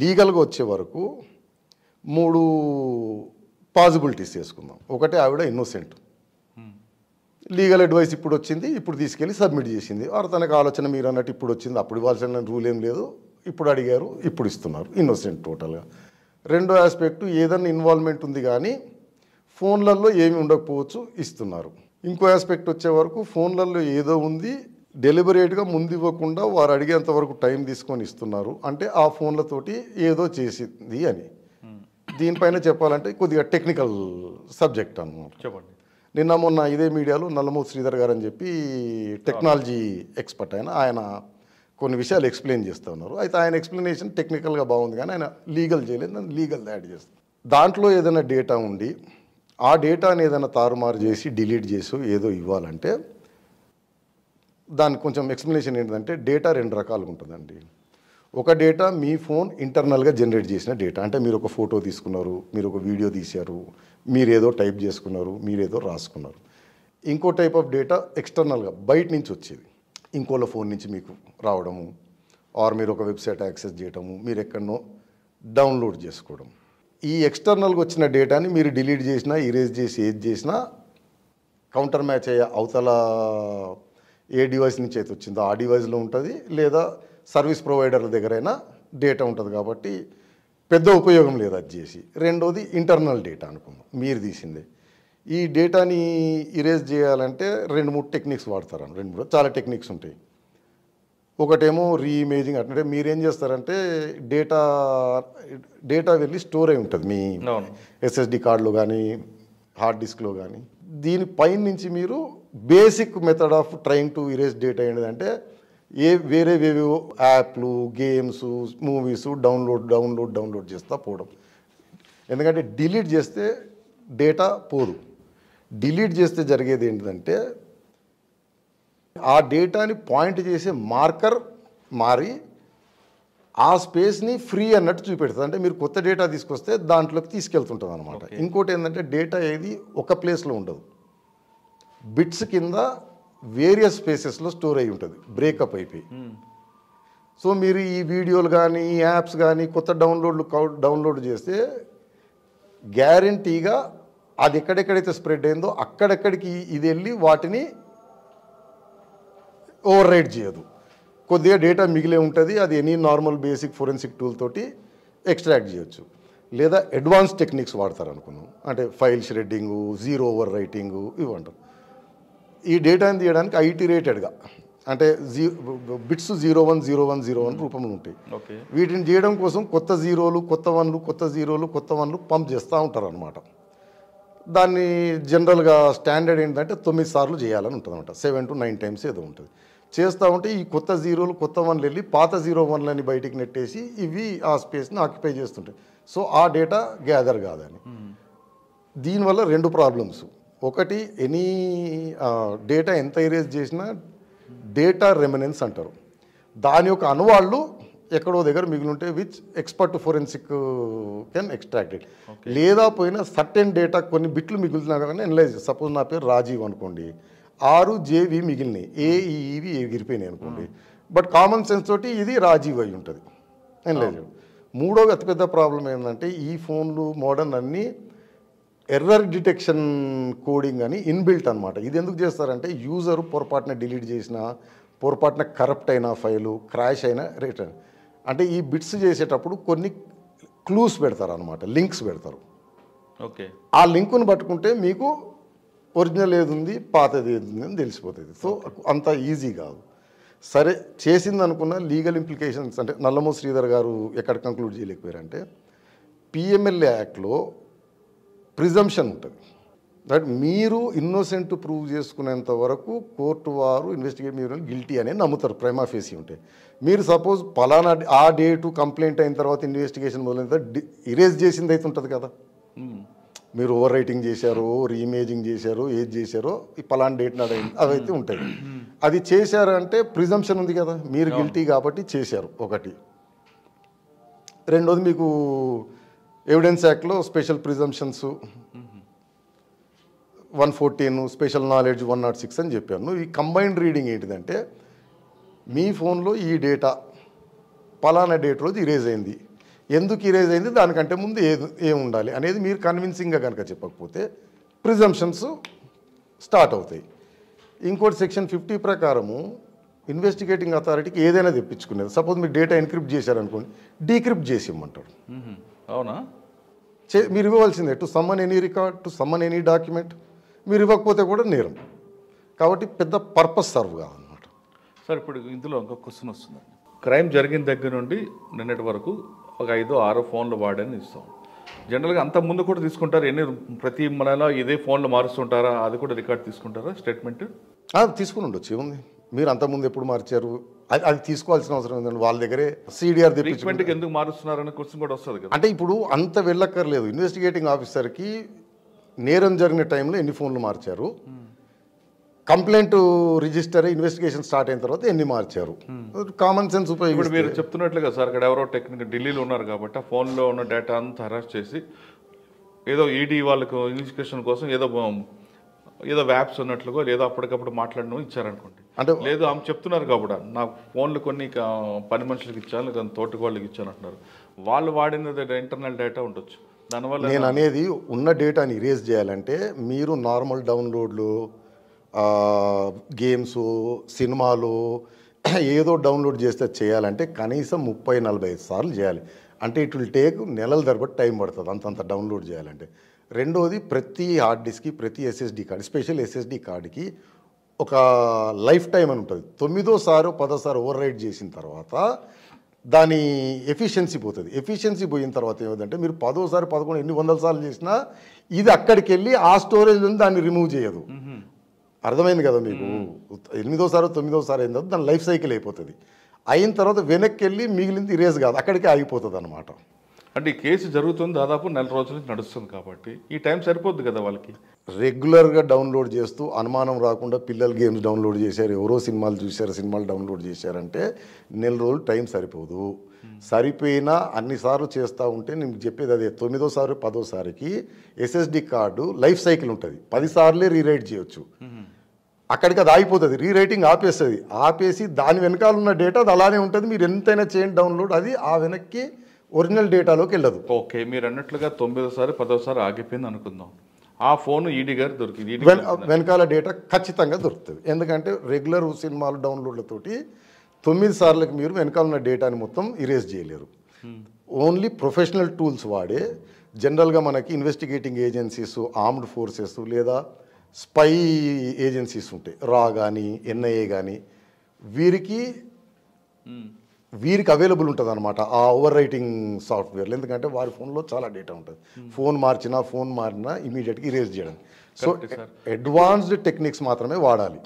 లీగల్గా వచ్చే వరకు మూడు పాజిబిలిటీస్ చేసుకుందాం ఒకటి ఆవిడ ఇన్నోసెంట్ లీగల్ అడ్వైస్ ఇప్పుడు వచ్చింది ఇప్పుడు తీసుకెళ్ళి సబ్మిట్ చేసింది వారు తనకు ఆలోచన మీరు అన్నట్టు ఇప్పుడు వచ్చింది అప్పుడు ఇవ్వాల్సిన రూల్ ఏం లేదు ఇప్పుడు అడిగారు ఇప్పుడు ఇస్తున్నారు ఇన్నోసెంట్ టోటల్గా రెండో ఆస్పెక్టు ఏదన్నా ఇన్వాల్వ్మెంట్ ఉంది కానీ ఫోన్లలో ఏమి ఉండకపోవచ్చు ఇస్తున్నారు ఇంకో ఆస్పెక్ట్ వచ్చే వరకు ఫోన్లలో ఏదో ఉంది డెలివరేట్గా ముందు ఇవ్వకుండా వారు అడిగేంత వరకు టైం తీసుకొని ఇస్తున్నారు అంటే ఆ ఫోన్లతోటి ఏదో చేసింది అని hmm. దీనిపైన చెప్పాలంటే కొద్దిగా టెక్నికల్ సబ్జెక్ట్ అన్నమాట చెప్పండి నిన్న మొన్న ఇదే మీడియాలో నల్లమూరి శ్రీధర్ గారు అని చెప్పి టెక్నాలజీ ఎక్స్పర్ట్ ఆయన ఆయన కొన్ని విషయాలు ఎక్స్ప్లెయిన్ చేస్తూ ఉన్నారు అయితే ఆయన ఎక్స్ప్లెనేషన్ టెక్నికల్గా బాగుంది కానీ ఆయన లీగల్ చేయలేదు లీగల్ యాడ్ చేస్తాను దాంట్లో ఏదైనా డేటా ఉండి ఆ డేటాని ఏదైనా తారుమారు చేసి డిలీట్ చేసి ఏదో ఇవ్వాలంటే దానికి కొంచెం ఎక్స్ప్లెనేషన్ ఏంటంటే డేటా రెండు రకాలుగా ఉంటుందండి ఒక డేటా మీ ఫోన్ ఇంటర్నల్గా జనరేట్ చేసిన డేటా అంటే మీరు ఒక ఫోటో తీసుకున్నారు మీరు ఒక వీడియో తీశారు మీరేదో టైప్ చేసుకున్నారు మీరేదో రాసుకున్నారు ఇంకో టైప్ ఆఫ్ డేటా ఎక్స్టర్నల్గా బయట నుంచి వచ్చేది ఇంకోళ్ళ ఫోన్ నుంచి మీకు రావడము ఆర్ మీరు ఒక వెబ్సైట్ యాక్సెస్ చేయడము మీరు ఎక్కడనో డౌన్లోడ్ చేసుకోవడం ఈ ఎక్స్టర్నల్గా వచ్చిన డేటాని మీరు డిలీట్ చేసినా ఇరేజ్ చేసి ఏది చేసినా కౌంటర్ మ్యాచ్ అయ్యే అవతల ఏ డివైస్ నుంచి అయితే వచ్చిందో ఆ డివైస్లో ఉంటుంది లేదా సర్వీస్ ప్రొవైడర్ల దగ్గరైనా డేటా ఉంటుంది కాబట్టి పెద్ద ఉపయోగం లేదు అది చేసి రెండోది ఇంటర్నల్ డేటా అనుకుందాం మీరు తీసిందే ఈ డేటాని ఇరేజ్ చేయాలంటే రెండు మూడు టెక్నిక్స్ వాడతారు రెండు మూడు చాలా టెక్నిక్స్ ఉంటాయి ఒకటేమో రీఇమేజింగ్ అంటే మీరేం చేస్తారంటే డేటా డేటా వెళ్ళి స్టోర్ అయి ఉంటుంది మీ ఎస్ఎస్డి కార్డులో కానీ హార్డ్ డిస్క్లో కానీ దీని నుంచి మీరు basic method of trying to erase data ఏంటంటే ఏ వేరే వేరే యాప్లు games movies download download download చేస్తా పోవడం ఎందుకంటే డిలీట్ చేస్తే డేటా పోదు డిలీట్ చేస్తే జరిగేది ఏంటంటే ఆ డేటాని పాయింట్ చేసే మార్కర్ మారి ఆ స్పేస్ని ఫ్రీ అన్నట్టు చూపెడుతుంది అంటే మీరు కొత్త డేటా తీసుకొస్తే దాంట్లోకి తీసుకెళ్తుంటుంది అనమాట ఇంకోటి ఏంటంటే డేటా ఏది ఒక ప్లేస్లో ఉండదు బిట్స్ కింద వేరియస్ స్పేసెస్లో స్టోర్ అయి ఉంటుంది బ్రేకప్ అయిపోయి సో మీరు ఈ వీడియోలు కానీ ఈ యాప్స్ కానీ కొత్త డౌన్లోడ్లు డౌన్లోడ్ చేస్తే గ్యారంటీగా అది ఎక్కడెక్కడైతే స్ప్రెడ్ అయిందో అక్కడెక్కడికి ఇది వెళ్ళి వాటిని ఓవర్ రైడ్ చేయదు కొద్దిగా డేటా మిగిలే ఉంటుంది అది any normal basic forensic tool తోటి ఎక్స్ట్రాక్ట్ చేయొచ్చు లేదా అడ్వాన్స్ టెక్నిక్స్ వాడతారు అనుకున్నాం అంటే file shredding zero overwriting ఇవి అంటారు ఈ డేటాని తీయడానికి రేటెడ్గా అంటే జీ bits zero one zero one zero one రూపంలో ఉంటాయి వీటిని చేయడం కోసం కొత్త జీరోలు కొత్త వన్లు కొత్త జీరోలు కొత్త వన్లు పంప్ చేస్తూ ఉంటారు అనమాట దాన్ని జనరల్గా స్టాండర్డ్ ఏంటంటే తొమ్మిది సార్లు చేయాలని ఉంటుంది అనమాట సెవెన్ టు నైన్ టైమ్స్ ఏదో ఉంటుంది చేస్తూ ఉంటే ఈ కొత్త జీరోలు కొత్త వన్లు వెళ్ళి పాత జీరో వన్లని బయటికి నెట్టేసి ఇవి ఆ స్పేస్ని ఆక్యుపై చేస్తుంటాయి సో ఆ డేటా గ్యాదర్ కాదని దీనివల్ల రెండు ప్రాబ్లమ్స్ ఒకటి ఎనీ డేటా ఎంత ఎరేజ్ చేసినా డేటా రెమినెన్స్ అంటారు దాని యొక్క అనువాళ్ళు ఎక్కడో దగ్గర మిగిలింటే which expert forensic can extract it లేదా పోయినా సర్టెన్ డేటా కొన్ని బిట్లు మిగులుతున్నా కానీ అనలైజ్ సపోజ్ నా పేరు రాజీవ్ అనుకోండి ఆరు జేవి మిగిలినాయి hmm. ఏ విరిపోయినాయి అనుకోండి బట్ కామన్ సెన్స్ తోటి ఇది రాజీవ్ అయి ఉంటుంది అనలైజ్ మూడో అతిపెద్ద ప్రాబ్లం ఏంటంటే ఈ ఫోన్లు మోడర్న్ అన్నీ ఎర్రర్ డిటెక్షన్ కోడింగ్ అని ఇన్బిల్ట్ అనమాట ఇది ఎందుకు చేస్తారంటే యూజర్ పొరపాటున డిలీట్ చేసిన పొరపాటున కరప్ట్ అయిన ఫైలు క్రాష్ అయినా రిటర్న్ అంటే ఈ బిట్స్ చేసేటప్పుడు కొన్ని క్లూస్ పెడతారు అనమాట లింక్స్ పెడతారు ఓకే ఆ లింక్ను పట్టుకుంటే మీకు ఒరిజినల్ ఏది ఉంది పాతది ఏది ఉంది అని తెలిసిపోతుంది సో అంత ఈజీ కాదు సరే చేసింది అనుకున్న లీగల్ ఇంప్లికేషన్స్ అంటే నల్లమో శ్రీధర్ గారు ఎక్కడ కంక్లూడ్ చేయలేకపోయారంటే పిఎంఎల్ఏ యాక్ట్లో ప్రిజంప్షన్ ఉంటుంది దట్ మీరు ఇన్నోసెంట్ ప్రూవ్ చేసుకునేంత వరకు కోర్టు వారు ఇన్వెస్టిగేట్ మీరు గిల్టీ అనేది నమ్ముతారు ప్రైమా ఫేసి ఉంటే మీరు సపోజ్ పలానా ఆ డేటు కంప్లైంట్ అయిన తర్వాత ఇన్వెస్టిగేషన్ మొదలైన తర్వాత ఇరేజ్ చేసింది అయితే ఉంటుంది కదా మీరు ఓవర్ రైటింగ్ చేశారు రీఇమేజింగ్ చేశారు ఏది చేశారో ఈ పలానా డేట్ నాడు అవైతే ఉంటాయి అది చేశారంటే ప్రిజంప్షన్ ఉంది కదా మీరు గిల్టీ కాబట్టి చేశారు ఒకటి రెండోది మీకు ఎవిడెన్స్ యాక్ట్లో special presumptions one fourteen special knowledge one nought six అని చెప్పాను ఈ కంబైన్డ్ రీడింగ్ ఏంటిదంటే మీ ఫోన్లో ఈ డేటా పలానా డేట్ రోజు ఇరేజ్ అయింది ఎందుకు ఇరేజ్ అయింది దానికంటే ముందు ఏది ఏం ఉండాలి అనేది మీరు కన్విన్సింగ్గా కనుక చెప్పకపోతే ప్రిజంప్షన్స్ స్టార్ట్ అవుతాయి ఇంకోటి సెక్షన్ ఫిఫ్టీ ప్రకారము ఇన్వెస్టిగేటింగ్ అథారిటీకి ఏదైనా తెప్పించుకునేది సపోజ్ మీరు డేటా ఎన్క్రిప్ట్ చేశారనుకోండి డీక్రిప్ట్ చేసి ఇవ్వమంటారు అవునా మీరు ఇవ్వవలసిందే to summon any record to summon any document మీరు ఇవ్వకపోతే కూడా నేరం కాబట్టి పెద్ద పర్పస్ సర్వ్ కావాలన్నమాట సార్ ఇప్పుడు ఇందులో ఇంకొక క్వశ్చన్ వస్తుంది క్రైమ్ జరిగిన దగ్గర నుండి నిన్నటి వరకు ఒక ఐదో ఆరో ఫోన్లు వాడని ఇస్తాం జనరల్గా అంత ముందు కూడా తీసుకుంటారు ఎన్ని ప్రతి మనలో ఇదే ఫోన్లు మారుస్తుంటారా అది కూడా రికార్డ్ తీసుకుంటారా స్టేట్మెంట్ తీసుకుని ఉండొచ్చు ఏముంది మీరు అంతకుముందు ఎప్పుడు మార్చారు అది తీసుకోవాల్సిన అవసరం ఉందండి వాళ్ళ దగ్గరే సీడీఆర్ తెప్పించడానికి ఎందుకు మారుస్తున్నారు అనే క్వశ్చన్ కూడా వస్తుంది కదా అంటే ఇప్పుడు అంత వెళ్ళక్కర్లేదు ఇన్వెస్టిగేటింగ్ ఆఫీసర్కి నేరం జరిగిన టైంలో ఎన్ని ఫోన్లు మార్చారు కంప్లైంట్ రిజిస్టర్ ఇన్వెస్టిగేషన్ స్టార్ట్ అయిన తర్వాత ఎన్ని మార్చారు కామన్ సెన్స్ ఉపయోగం మీరు చెప్తున్నట్లుగా సార్ ఇక్కడ ఎవరో టెక్నిక్ ఢిల్లీలో ఉన్నారు కాబట్టి ఆ ఫోన్లో ఉన్న డేటా అంతా హరాస్ చేసి ఏదో ఈడీ వాళ్ళకు ఇన్వెస్టిగేషన్ కోసం ఏదో ఏదో వ్యాప్స్ ఉన్నట్లుగా లేదో అప్పటికప్పుడు మాట్లాడడం ఇచ్చారనుకోండి అంటే లేదు ఆమె చెప్తున్నారు కాబట్టి నా ఫోన్లు కొన్ని పని మనుషులకు ఇచ్చాను లేదా తోటి వాళ్ళకి ఇచ్చాను అంటున్నారు వాళ్ళు వాడిన ఇంటర్నల్ డేటా ఉండొచ్చు దానివల్ల నేను అనేది ఉన్న డేటాని ఇరేజ్ చేయాలంటే మీరు నార్మల్ డౌన్లోడ్లు గేమ్స్ సినిమాలు ఏదో డౌన్లోడ్ చేస్తే చేయాలంటే కనీసం ముప్పై నలభై సార్లు చేయాలి అంటే ఇట్ విల్ టేక్ నెలల తరబడి టైం పడుతుంది అంతంత డౌన్లోడ్ చేయాలంటే రెండోది ప్రతి హార్డ్ డిస్క్కి ప్రతి ఎస్ఎస్డి కార్డు స్పెషల్ ఎస్ఎస్డి కార్డుకి ఒక లైఫ్ టైం అని ఉంటుంది తొమ్మిదోసారి పదోసారి ఓవర్ రైడ్ చేసిన తర్వాత దాని ఎఫిషియన్సీ పోతుంది ఎఫిషియన్సీ పోయిన తర్వాత ఏమిటంటే మీరు పదోసారి పదకొండు ఎన్ని వందల సార్లు చేసినా ఇది అక్కడికి వెళ్ళి ఆ స్టోరేజ్ నుంచి దాన్ని రిమూవ్ చేయదు అర్థమైంది కదా మీకు ఎనిమిదోసారి తొమ్మిదోసారి అయిన తర్వాత దాని లైఫ్ సైకిల్ అయిపోతుంది అయిన తర్వాత వెనక్కి వెళ్ళి మిగిలింది ఇరేజ్ కాదు అక్కడికే ఆగిపోతుంది అనమాట అంటే ఈ కేసు జరుగుతుంది దాదాపు నెల రోజుల నుంచి నడుస్తుంది కాబట్టి ఈ టైం సరిపోద్ది కదా వాళ్ళకి రెగ్యులర్గా డౌన్లోడ్ చేస్తూ అనుమానం రాకుండా పిల్లలు గేమ్స్ డౌన్లోడ్ చేశారు ఎవరో సినిమాలు చూశారు సినిమాలు డౌన్లోడ్ చేశారంటే నెల రోజులు టైం సరిపోదు సరిపోయినా అన్నిసార్లు చేస్తూ ఉంటే నేను చెప్పేది అదే తొమ్మిదోసారి పదోసారికి ఎస్ఎస్డి కార్డు లైఫ్ సైకిల్ ఉంటుంది పదిసార్లే రీరైట్ చేయొచ్చు అక్కడికి అది ఆగిపోతుంది రీరైటింగ్ ఆపేస్తుంది ఆపేసి దాని వెనకాల ఉన్న డేటా అది అలానే ఉంటుంది మీరు ఎంతైనా చేయండి డౌన్లోడ్ అది ఆ వెనక్కి ఒరిజినల్ డేటాలోకి వెళ్ళదు ఓకే మీరు అన్నట్లుగా తొమ్మిదోసారి పదోసారి ఆగిపోయింది అనుకుందాం ఆ ఫోన్ ఈడీ గారు దొరికింది వెనకాల డేటా ఖచ్చితంగా దొరుకుతుంది ఎందుకంటే రెగ్యులర్ సినిమాలు డౌన్లోడ్లతోటి తొమ్మిది సార్లకు మీరు వెనకాల ఉన్న డేటాని మొత్తం ఇరేజ్ చేయలేరు ఓన్లీ ప్రొఫెషనల్ టూల్స్ వాడే జనరల్గా మనకి ఇన్వెస్టిగేటింగ్ ఏజెన్సీస్ ఆర్మ్డ్ ఫోర్సెస్ లేదా స్పై ఏజెన్సీస్ ఉంటాయి రా కానీ ఎన్ఐఏ కానీ వీరికి hmm. వీరికి అవైలబుల్ ఉంటుంది అనమాట ఆ ఓవర్ రైటింగ్ సాఫ్ట్వేర్లు ఎందుకంటే వారి ఫోన్లో చాలా డేటా ఉంటుంది ఫోన్ మార్చినా ఫోన్ మారినా ఇమీడియట్గా ఇరేజ్ చేయడం సో అడ్వాన్స్డ్ టెక్నిక్స్ మాత్రమే వాడాలి